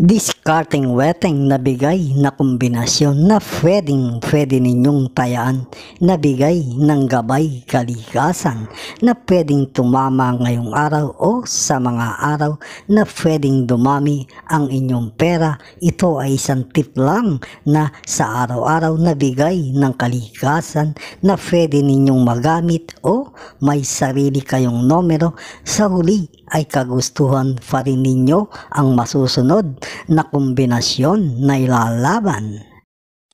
Discarding wetting na bigay na kombinasyon na pwedeng pwede ninyong tayaan na bigay ng gabay kalikasan na pwedeng tumama ngayong araw o sa mga araw na pwedeng dumami ang inyong pera. Ito ay isang tip lang na sa araw-araw na bigay ng kalikasan na pwede ninyong magamit o may sarili kayong numero sa huli ay kagustuhan pa rin ninyo ang masusunod na kombinasyon na ilalaban.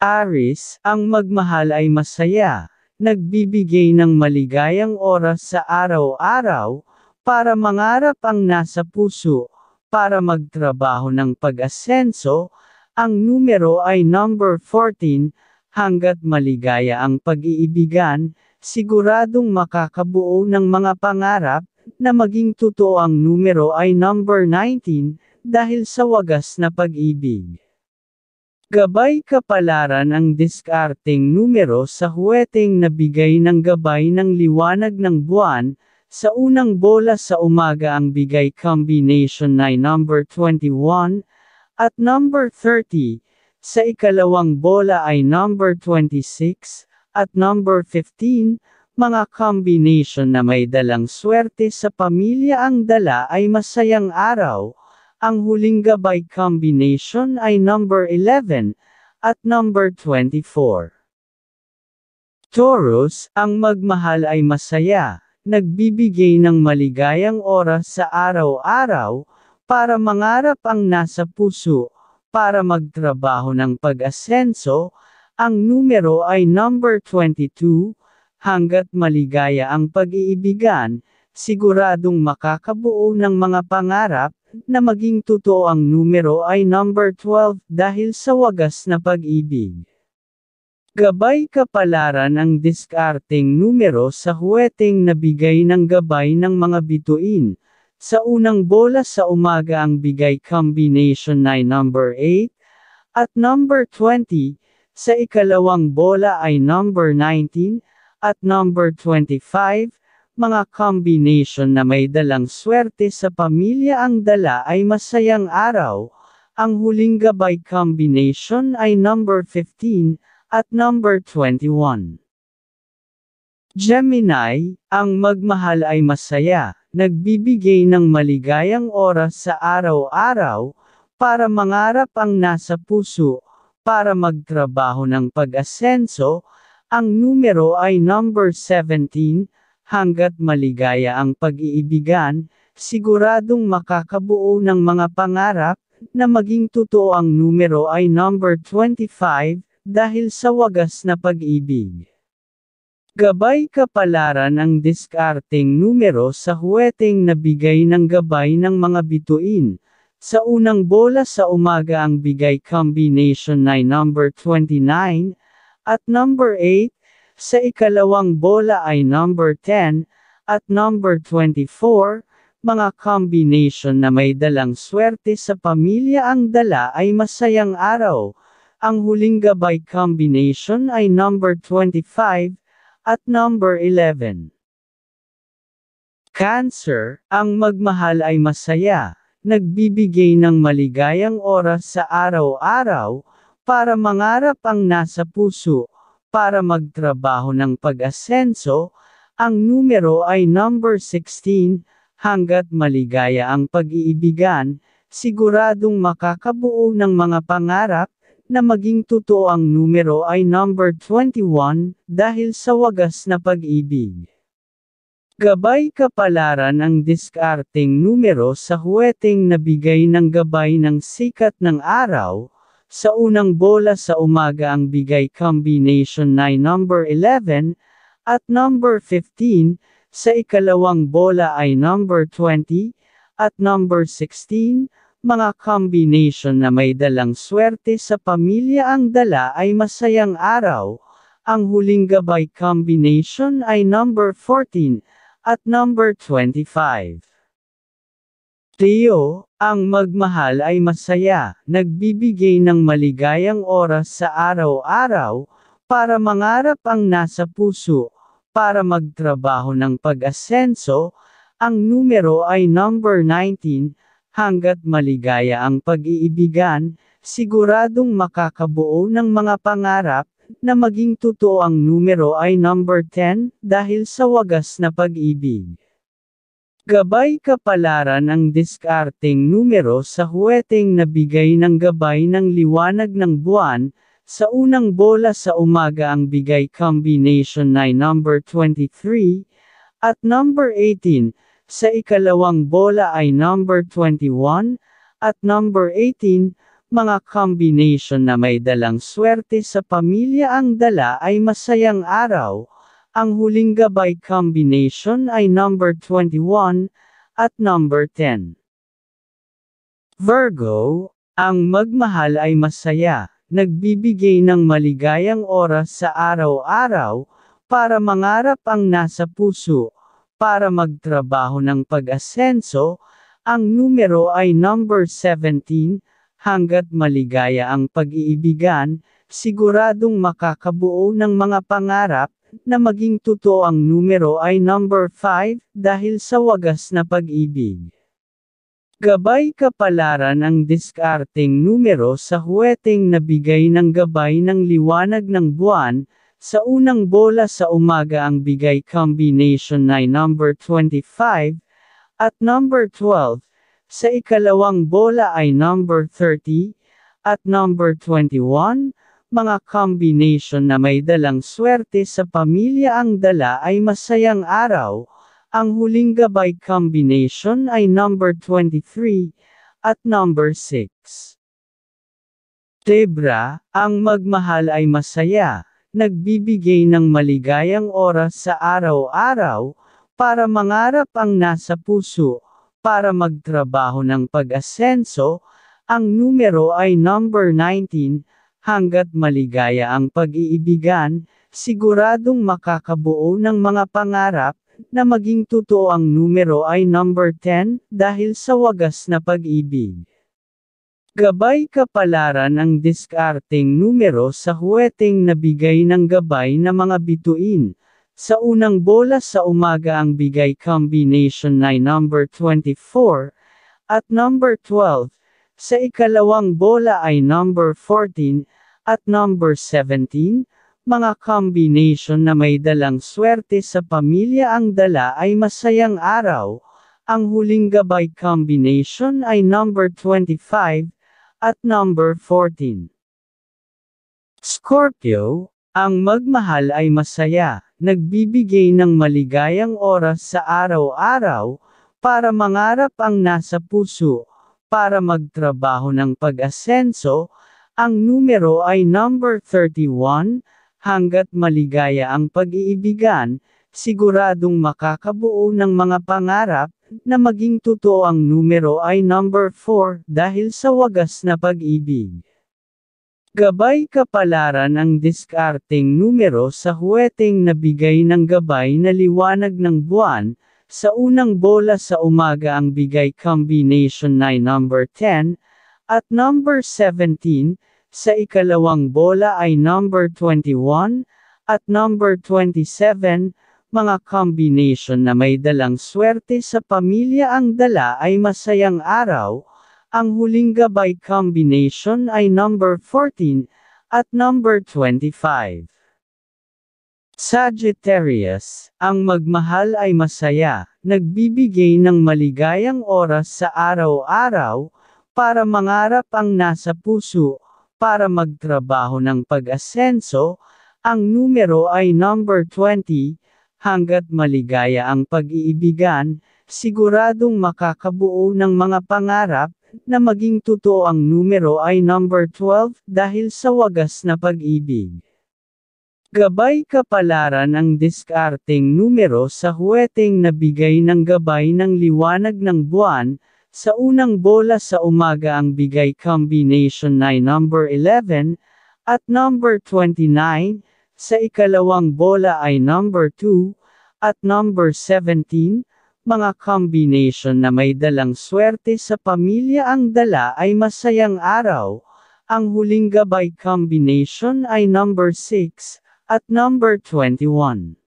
Aris, ang magmahal ay masaya, nagbibigay ng maligayang oras sa araw-araw, para mangarap ang nasa puso, para magtrabaho ng pag-asenso, ang numero ay number 14, hanggat maligaya ang pag-iibigan, siguradong makakabuo ng mga pangarap, na maging totoo ang numero ay number 19, dahil sa wagas na pag-ibig. Gabay kapalaran ang diskarting numero sa huweteng nabigay ng gabay ng liwanag ng buwan, sa unang bola sa umaga ang bigay combination na number 21, at number 30, sa ikalawang bola ay number 26, at number 15, mga combination na may dalang swerte sa pamilya ang dala ay masayang araw, ang huling gabay combination ay number 11 at number 24. Taurus, ang magmahal ay masaya, nagbibigay ng maligayang oras sa araw-araw, para mangarap ang nasa puso, para magtrabaho ng pag-asenso, ang numero ay number 22, hanggat maligaya ang pag-iibigan, siguradong makakabuo ng mga pangarap, na maging totoo ang numero ay number 12 dahil sa wagas na pag-ibig. Gabay kapalaran ang diskarteng numero sa huweteng nabigay ng gabay ng mga bituin. Sa unang bola sa umaga ang bigay combination ay number 8 at number 20, sa ikalawang bola ay number 19 at number 25, mga combination na may dalang swerte sa pamilya ang dala ay masayang araw. Ang huling gabay combination ay number 15 at number 21. Gemini, ang magmahal ay masaya, nagbibigay ng maligayang oras sa araw-araw, para mangarap ang nasa puso, para magtrabaho ng pag-asenso, ang numero ay number 17, hanggat maligaya ang pag-iibigan, siguradong makakabuo ng mga pangarap, na maging totoo ang numero ay number 25, dahil sa wagas na pag-ibig. Gabay kapalaran ang diskarteng numero sa huweteng nabigay ng gabay ng mga bituin. Sa unang bola sa umaga ang bigay combination ay number 29, at number 8, sa ikalawang bola ay number 10, at number 24, mga combination na may dalang swerte sa pamilya ang dala ay masayang araw. Ang huling gabay combination ay number 25, at number 11. Cancer, ang magmahal ay masaya, nagbibigay ng maligayang oras sa araw-araw, para mangarap ang nasa puso para magtrabaho ng pag-asenso, ang numero ay number 16, hanggat maligaya ang pag-iibigan, siguradong makakabuo ng mga pangarap, na maging totoo ang numero ay number 21, dahil sa wagas na pag-ibig. Gabay kapalaran ang diskarteng numero sa huweteng nabigay ng gabay ng sikat ng araw, sa unang bola sa umaga ang bigay combination na number 11 at number 15, sa ikalawang bola ay number 20 at number 16, mga combination na may dalang swerte sa pamilya ang dala ay masayang araw. Ang huling gabay combination ay number 14 at number 25. Teo, ang magmahal ay masaya, nagbibigay ng maligayang oras sa araw-araw, para mangarap ang nasa puso, para magtrabaho ng pag-asenso, ang numero ay number 19, hanggat maligaya ang pag-iibigan, siguradong makakabuo ng mga pangarap, na maging totoo ang numero ay number 10, dahil sa wagas na pag-ibig. Gabay kapalaran ang diskarteng numero sa huweteng nabigay ng gabay ng liwanag ng buwan, sa unang bola sa umaga ang bigay combination na number 23, at number 18, sa ikalawang bola ay number 21, at number 18, mga combination na may dalang swerte sa pamilya ang dala ay masayang araw. Ang huling gabay combination ay number 21 at number 10. Virgo, ang magmahal ay masaya, nagbibigay ng maligayang oras sa araw-araw, para mangarap ang nasa puso, para magtrabaho ng pag-asenso, ang numero ay number 17, hanggat maligaya ang pag-iibigan, siguradong makakabuo ng mga pangarap, na maging totoo ang numero ay number 5, dahil sa wagas na pag-ibig. Gabay kapalaran ang diskarteng numero sa huweteng nabigay ng gabay ng liwanag ng buwan, sa unang bola sa umaga ang bigay combination ay number 25, at number 12, sa ikalawang bola ay number 30, at number 21, mga combination na may dalang swerte sa pamilya ang dala ay masayang araw. Ang huling gabay combination ay number 23 at number 6. Tebra, ang magmahal ay masaya, nagbibigay ng maligayang oras sa araw-araw, para mangarap ang nasa puso, para magtrabaho ng pag-asenso, ang numero ay number 19, hanggat maligaya ang pag-iibigan, siguradong makakabuo ng mga pangarap, na maging totoo ang numero ay number 10, dahil sa wagas na pag-ibig. Gabay kapalaran ang diskarteng numero sa huweteng nabigay ng gabay na mga bituin. Sa unang bola sa umaga ang bigay combination ay number 24, at number 12, sa ikalawang bola ay number 14 at number 17, mga combination na may dalang swerte sa pamilya ang dala ay masayang araw. Ang huling gabay combination ay number 25 at number 14. Scorpio, ang magmahal ay masaya, nagbibigay ng maligayang oras sa araw-araw para mangarap ang nasa puso para magtrabaho ng pag-asenso, ang numero ay number 31, hanggat maligaya ang pag-iibigan, siguradong makakabuo ng mga pangarap, na maging totoo ang numero ay number 4 dahil sa wagas na pag-ibig. Gabay kapalaran ang diskarteng numero sa huweteng nabigay ng gabay na liwanag ng buwan, sa unang bola sa umaga ang bigay combination na number 10 at number 17, sa ikalawang bola ay number 21 at number 27, mga combination na may dalang swerte sa pamilya ang dala ay masayang araw. Ang huling gabay combination ay number 14 at number 25. Sagittarius, ang magmahal ay masaya, nagbibigay ng maligayang oras sa araw-araw, para mangarap ang nasa puso, para magtrabaho ng pag-asenso, ang numero ay number 20, hanggat maligaya ang pag-iibigan, siguradong makakabuo ng mga pangarap, na maging totoo ang numero ay number 12 dahil sa wagas na pag-ibig. Gabay kapalaran ang diskarteng numero sa huweteng nabigay ng gabay ng liwanag ng buwan, sa unang bola sa umaga ang bigay combination ay number 11, at number 29, sa ikalawang bola ay number 2, at number 17, mga combination na may dalang swerte sa pamilya ang dala ay masayang araw, ang huling gabay combination ay number 6, at number 21.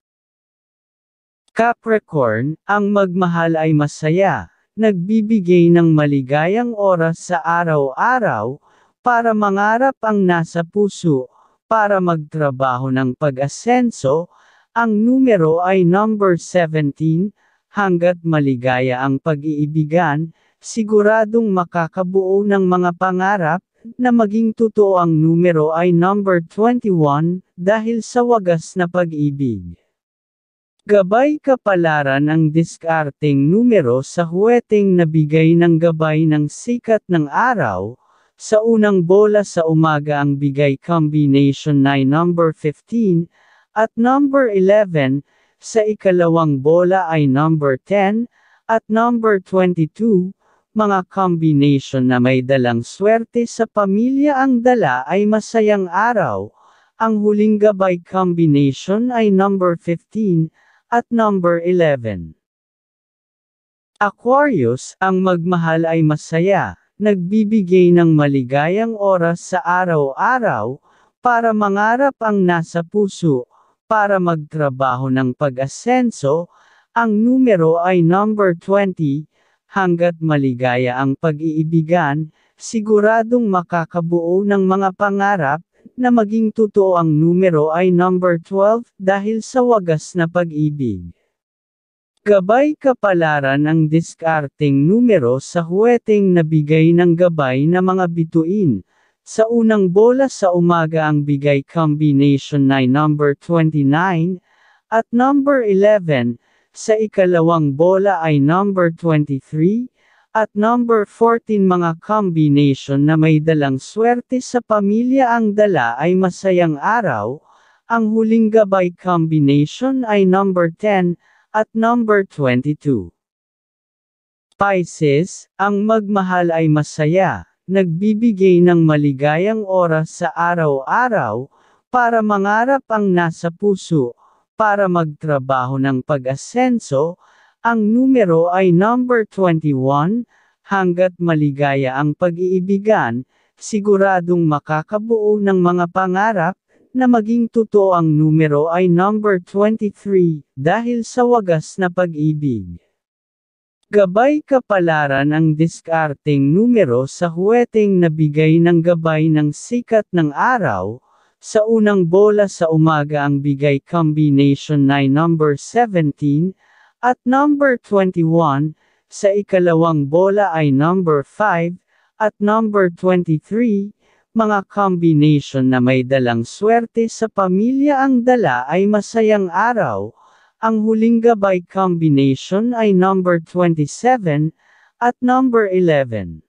Capricorn, ang magmahal ay masaya, nagbibigay ng maligayang oras sa araw-araw, para mangarap ang nasa puso, para magtrabaho ng pag-asenso, ang numero ay number 17, hanggat maligaya ang pag-iibigan, siguradong makakabuo ng mga pangarap, na maging totoo ang numero ay number 21, dahil sa wagas na pag-ibig. Gabay kapalaran ang diskarteng numero sa huweteng nabigay ng gabay ng sikat ng araw, sa unang bola sa umaga ang bigay combination na number 15, at number 11, sa ikalawang bola ay number 10, at number 22, mga combination na may dalang swerte sa pamilya ang dala ay masayang araw. Ang huling gabay combination ay number 15 at number 11. Aquarius, ang magmahal ay masaya, nagbibigay ng maligayang oras sa araw-araw, para mangarap ang nasa puso, para magtrabaho ng pag-asenso, ang numero ay number 20, Hanggat maligaya ang pag-iibigan, siguradong makakabuo ng mga pangarap, na maging totoo ang numero ay number 12 dahil sa wagas na pag-ibig. Gabay kapalaran ang diskarting numero sa huweteng nabigay ng gabay na mga bituin. Sa unang bola sa umaga ang bigay combination ay number 29 at number 11, sa ikalawang bola ay number 23, at number 14 mga combination na may dalang swerte sa pamilya ang dala ay masayang araw, ang huling gabay combination ay number 10, at number 22. Pisces, ang magmahal ay masaya, nagbibigay ng maligayang oras sa araw-araw, para mangarap ang nasa puso, para magtrabaho ng pag-asenso, ang numero ay number 21, hanggat maligaya ang pag-iibigan, siguradong makakabuo ng mga pangarap, na maging totoo ang numero ay number 23, dahil sa wagas na pag-ibig. Gabay kapalaran ang diskarteng numero sa huweteng nabigay ng gabay ng sikat ng araw, sa unang bola sa umaga ang bigay combination ay number 17 at number 21, sa ikalawang bola ay number 5 at number 23, mga combination na may dalang swerte sa pamilya ang dala ay masayang araw. Ang huling gabay combination ay number 27 at number 11.